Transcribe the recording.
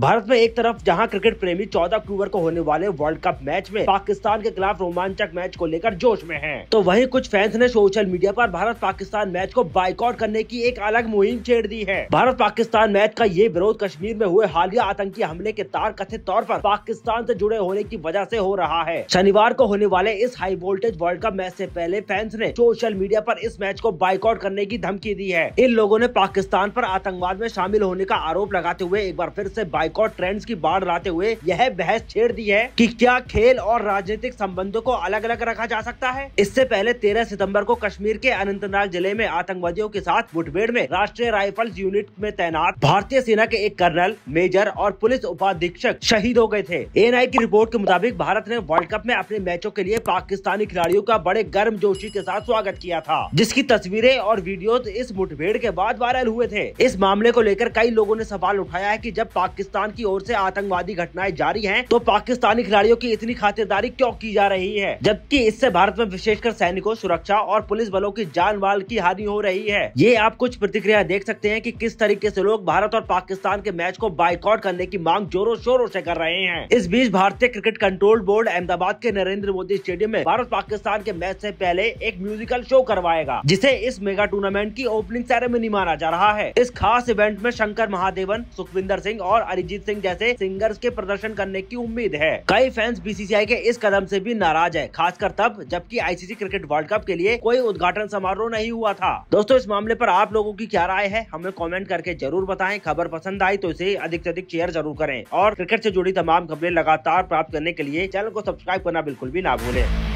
भारत में एक तरफ जहां क्रिकेट प्रेमी 14 अक्टूबर को होने वाले वर्ल्ड कप मैच में पाकिस्तान के खिलाफ रोमांचक मैच को लेकर जोश में हैं, तो वहीं कुछ फैंस ने सोशल मीडिया पर भारत पाकिस्तान मैच को बाइकआउट करने की एक अलग मुहिम छेड़ दी है भारत पाकिस्तान मैच का ये विरोध कश्मीर में हुए हालिया आतंकी हमले के तार कथित तौर आरोप पाकिस्तान ऐसी जुड़े होने की वजह ऐसी हो रहा है शनिवार को होने वाले इस high voltage world cup match ऐसी पहले फैंस ने सोशल मीडिया आरोप इस मैच को बाइकआउट करने की धमकी दी है इन लोगों ने पाकिस्तान आरोप आतंकवाद में शामिल होने का आरोप लगाते हुए एक बार फिर ऐसी बाइकॉट ट्रेंड्स की बाढ़ लाते हुए यह बहस छेड़ दी है कि क्या खेल और राजनीतिक संबंधों को अलग अलग रखा जा सकता है इससे पहले 13 सितंबर को कश्मीर के अनंतनाग जिले में आतंकवादियों के साथ मुठभेड़ में राष्ट्रीय राइफल्स यूनिट में तैनात भारतीय सेना के एक कर्नल मेजर और पुलिस उपाधीक्षक शहीद हो गए थे एन की रिपोर्ट के मुताबिक भारत ने वर्ल्ड कप में अपने मैचों के लिए पाकिस्तानी खिलाड़ियों का बड़े गर्म जोशी के साथ स्वागत किया था जिसकी तस्वीरें और वीडियो इस मुठभेड़ के बाद वायरल हुए थे इस मामले को लेकर कई लोगों ने सवाल उठाया है की जब पाकिस्तान पाकिस्तान की ओर से आतंकवादी घटनाएं जारी हैं तो पाकिस्तानी खिलाड़ियों की इतनी खातिरदारी क्यों की जा रही है जबकि इससे भारत में विशेषकर सैनिकों सुरक्षा और पुलिस बलों की जान माल की हानि हो रही है ये आप कुछ प्रतिक्रिया देख सकते हैं की कि किस तरीके ऐसी लोग भारत और पाकिस्तान के मैच को बाइकआउट करने की मांग जोरों शोरों ऐसी कर रहे हैं इस बीच भारतीय क्रिकेट कंट्रोल बोर्ड अहमदाबाद के नरेंद्र मोदी स्टेडियम में भारत पाकिस्तान के मैच ऐसी पहले एक म्यूजिकल शो करवाएगा जिसे इस मेगा टूर्नामेंट की ओपनिंग सेरेमनी माना जा रहा है इस खास इवेंट में शंकर महादेवन सुखविंदर सिंह और अभिजीत सिंह जैसे सिंगर्स के प्रदर्शन करने की उम्मीद है कई फैंस बीसीसीआई के इस कदम से भी नाराज है खासकर तब जबकि आईसीसी क्रिकेट वर्ल्ड कप के लिए कोई उद्घाटन समारोह नहीं हुआ था दोस्तों इस मामले पर आप लोगों की क्या राय है हमें कमेंट करके जरूर बताएं खबर पसंद आई तो इसे अधिक से अधिक शेयर जरूर करें और क्रिकेट से जुड़ी तमाम खबरें लगातार प्राप्त करने के लिए चैनल को सब्सक्राइब करना बिल्कुल भी ना भूलें